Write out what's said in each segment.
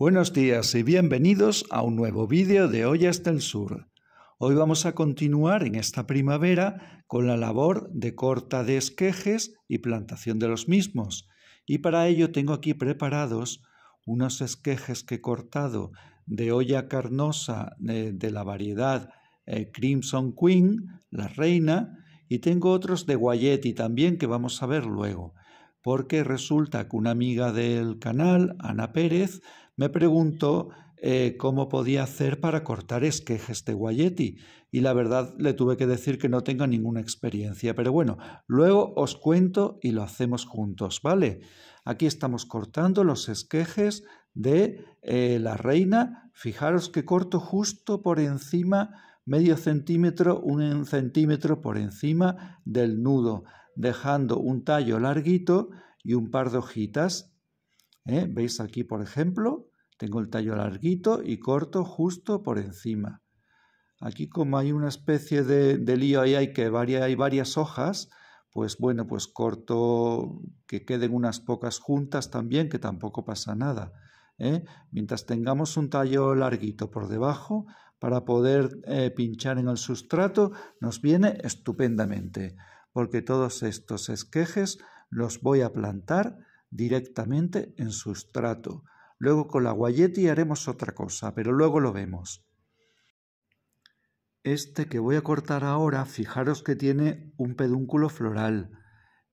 Buenos días y bienvenidos a un nuevo vídeo de Ollas del Sur. Hoy vamos a continuar en esta primavera con la labor de corta de esquejes y plantación de los mismos. Y para ello tengo aquí preparados unos esquejes que he cortado de olla carnosa de, la variedad eh, Crimson Queen, la reina, y tengo otros de guayeti también que vamos a ver luego porque resulta que una amiga del canal, Ana Pérez, me preguntó eh, cómo podía hacer para cortar esquejes de guayeti Y la verdad le tuve que decir que no tenga ninguna experiencia. Pero bueno, luego os cuento y lo hacemos juntos, ¿vale? Aquí estamos cortando los esquejes de eh, la reina. Fijaros que corto justo por encima, medio centímetro, un centímetro por encima del nudo dejando un tallo larguito y un par de hojitas. ¿eh? ¿Veis aquí, por ejemplo? Tengo el tallo larguito y corto justo por encima. Aquí como hay una especie de, lío ahí, hay, que hay varias hojas, pues bueno, pues corto que queden unas pocas juntas también, que tampoco pasa nada. ¿eh? Mientras tengamos un tallo larguito por debajo, para poder eh, pinchar en el sustrato, nos viene estupendamente porque todos estos esquejes los voy a plantar directamente en sustrato. Luego con la guayeti haremos otra cosa, pero luego lo vemos. Este que voy a cortar ahora, fijaros que tiene un pedúnculo floral.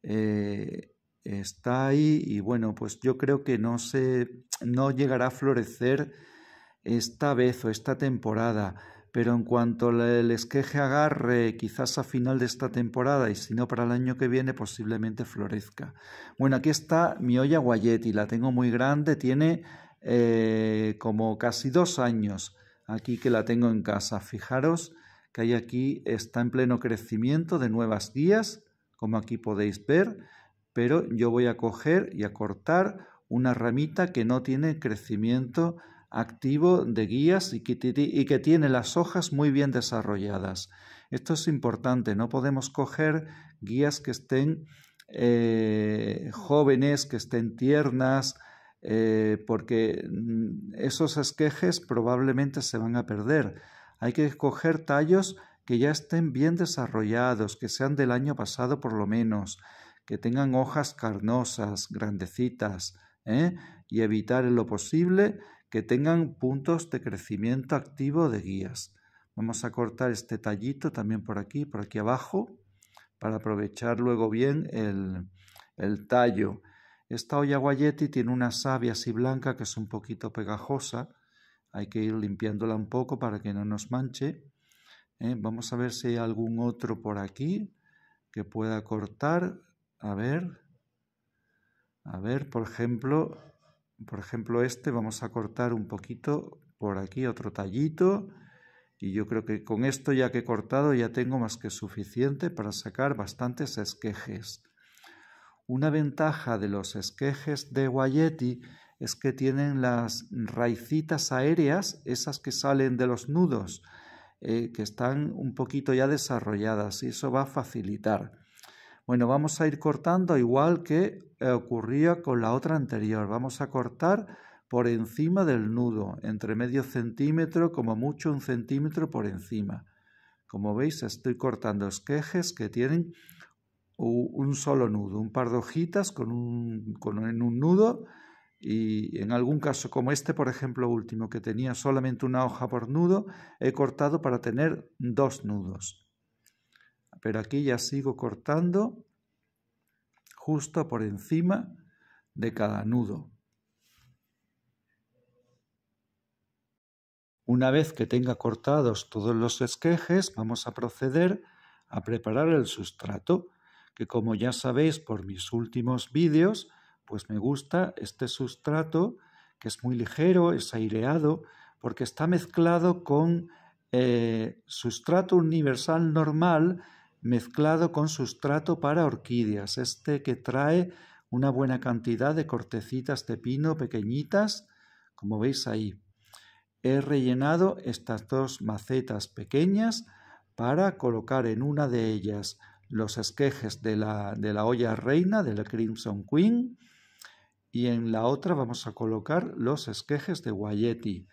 Eh, está ahí y bueno, pues yo creo que no se no llegará a florecer esta vez o esta temporada pero en cuanto el esqueje agarre, quizás a final de esta temporada y si no para el año que viene, posiblemente florezca. Bueno, aquí está mi olla guayeti. la tengo muy grande, tiene eh, como casi dos años aquí que la tengo en casa. Fijaros que hay aquí, está en pleno crecimiento de nuevas guías, como aquí podéis ver, pero yo voy a coger y a cortar una ramita que no tiene crecimiento activo de guías y que, tiene las hojas muy bien desarrolladas. Esto es importante, no podemos coger guías que estén eh, jóvenes, que estén tiernas, eh, porque mm, esos esquejes probablemente se van a perder. Hay que escoger tallos que ya estén bien desarrollados, que sean del año pasado por lo menos, que tengan hojas carnosas, grandecitas, ¿eh? y evitar en lo posible que tengan puntos de crecimiento activo de guías. Vamos a cortar este tallito también por aquí, por aquí abajo, para aprovechar luego bien el, el tallo. Esta olla guayeti tiene una savia así blanca que es un poquito pegajosa. Hay que ir limpiándola un poco para que no nos manche. ¿eh? Vamos a ver si hay algún otro por aquí que pueda cortar. A ver. A ver, por ejemplo, por ejemplo este vamos a cortar un poquito por aquí otro tallito y yo creo que con esto ya que he cortado ya tengo más que suficiente para sacar bastantes esquejes. Una ventaja de los esquejes de guayeti es que tienen las raicitas aéreas, esas que salen de los nudos, eh, que están un poquito ya desarrolladas y eso va a facilitar. Bueno, vamos a ir cortando igual que eh, ocurría con la otra anterior. Vamos a cortar por encima del nudo, entre medio centímetro, como mucho un centímetro por encima. Como veis, estoy cortando esquejes que tienen un solo nudo, un par de hojitas con en un nudo y en algún caso como este, por ejemplo, último, que tenía solamente una hoja por nudo, he cortado para tener dos nudos pero aquí ya sigo cortando justo por encima de cada nudo. Una vez que tenga cortados todos los esquejes, vamos a proceder a preparar el sustrato, que como ya sabéis por mis últimos vídeos, pues me gusta este sustrato que es muy ligero, es aireado, porque está mezclado con eh, sustrato universal normal mezclado con sustrato para orquídeas, este que trae una buena cantidad de cortecitas de pino pequeñitas, como veis ahí. He rellenado estas dos macetas pequeñas para colocar en una de ellas los esquejes de la, olla reina, de la Crimson Queen, y en la otra vamos a colocar los esquejes de guayeti.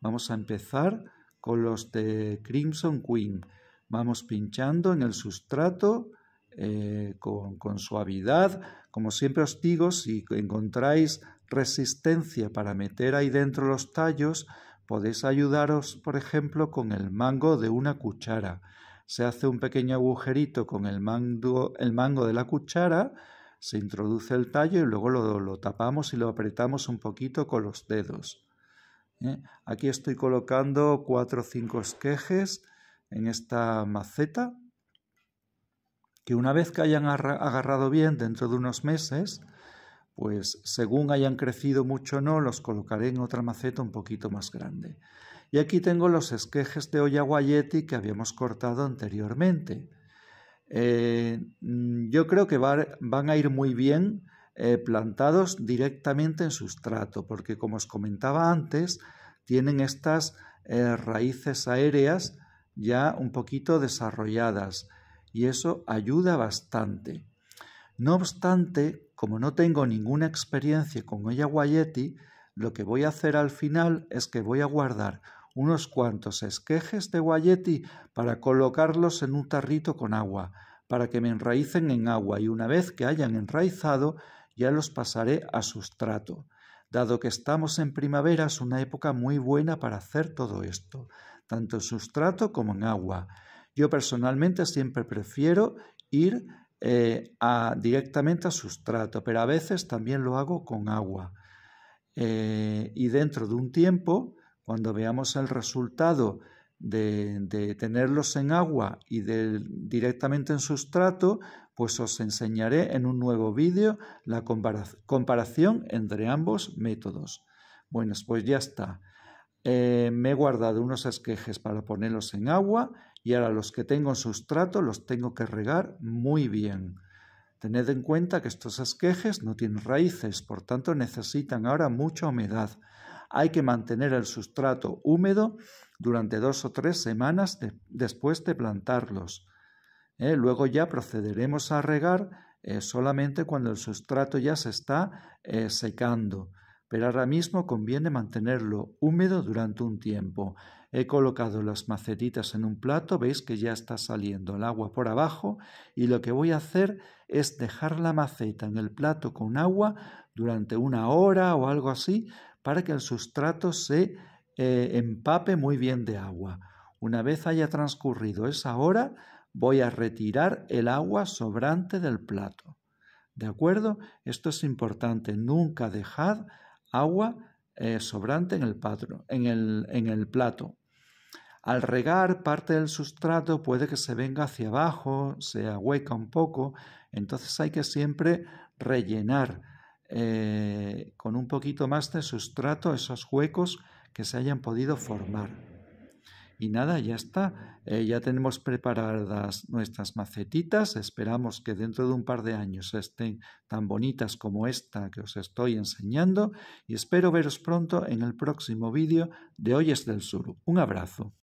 Vamos a empezar con los de Crimson Queen. Vamos pinchando en el sustrato eh, con, suavidad. Como siempre os digo, si encontráis resistencia para meter ahí dentro los tallos, podéis ayudaros, por ejemplo, con el mango de una cuchara. Se hace un pequeño agujerito con el mango, el mango de la cuchara, se introduce el tallo y luego lo, tapamos y lo apretamos un poquito con los dedos. ¿eh? Aquí estoy colocando cuatro o cinco esquejes en esta maceta, que una vez que hayan agarrado bien dentro de unos meses, pues según hayan crecido mucho o no, los colocaré en otra maceta un poquito más grande. Y aquí tengo los esquejes de olla guayeti que habíamos cortado anteriormente. Eh, mm, yo creo que van a ir muy bien eh, plantados directamente en sustrato, porque como os comentaba antes, tienen estas eh, raíces aéreas ya un poquito desarrolladas y eso ayuda bastante. No obstante, como no tengo ninguna experiencia con ella guayeti, lo que voy a hacer al final es que voy a guardar unos cuantos esquejes de guayeti para colocarlos en un tarrito con agua, para que me enraicen en agua y una vez que hayan enraizado ya los pasaré a sustrato. Dado que estamos en primavera, es una época muy buena para hacer todo esto, tanto en sustrato como en agua. Yo personalmente siempre prefiero ir eh, directamente a sustrato, pero a veces también lo hago con agua. Eh, y dentro de un tiempo, cuando veamos el resultado de, tenerlos en agua y directamente en sustrato, pues os enseñaré en un nuevo vídeo la comparación entre ambos métodos. Bueno, pues ya está. Eh, me he guardado unos esquejes para ponerlos en agua y ahora los que tengo en sustrato los tengo que regar muy bien. Tened en cuenta que estos esquejes no tienen raíces, por tanto necesitan ahora mucha humedad. Hay que mantener el sustrato húmedo durante dos o tres semanas después de plantarlos. ¿eh? luego ya procederemos a regar eh, solamente cuando el sustrato ya se está eh, secando, pero ahora mismo conviene mantenerlo húmedo durante un tiempo. He colocado las macetitas en un plato, veis que ya está saliendo el agua por abajo y lo que voy a hacer es dejar la maceta en el plato con agua durante una hora o algo así para que el sustrato se empape muy bien de agua. Una vez haya transcurrido esa hora, voy a retirar el agua sobrante del plato. ¿De acuerdo? Esto es importante. Nunca dejad agua eh, sobrante en el, plato. Al regar parte del sustrato puede que se venga hacia abajo, se ahueca un poco, entonces hay que siempre rellenar eh, con un poquito más de sustrato esos huecos que se hayan podido formar. Y nada, ya está. Eh, ya tenemos preparadas nuestras macetitas. Esperamos que dentro de un par de años estén tan bonitas como esta que os estoy enseñando. Y espero veros pronto en el próximo vídeo de Hoy es del Sur. Un abrazo.